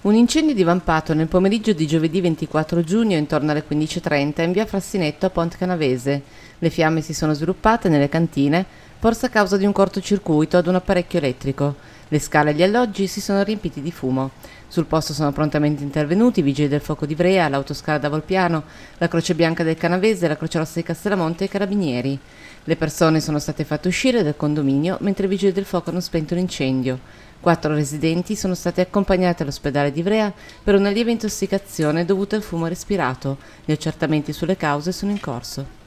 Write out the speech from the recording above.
Un incendio divampato nel pomeriggio di giovedì 24 giugno intorno alle 15.30 in via Frassinetto a Pont Canavese. Le fiamme si sono sviluppate nelle cantine, forse a causa di un cortocircuito ad un apparecchio elettrico. Le scale e gli alloggi si sono riempiti di fumo. Sul posto sono prontamente intervenuti i vigili del fuoco di Ivrea, l'autoscala da Volpiano, la Croce Bianca del Canavese, la Croce Rossa di Castellamonte e i Carabinieri. Le persone sono state fatte uscire dal condominio mentre i vigili del fuoco hanno spento l'incendio. Quattro residenti sono stati accompagnati all'ospedale di Ivrea per una lieve intossicazione dovuta al fumo respirato. Gli accertamenti sulle cause sono in corso.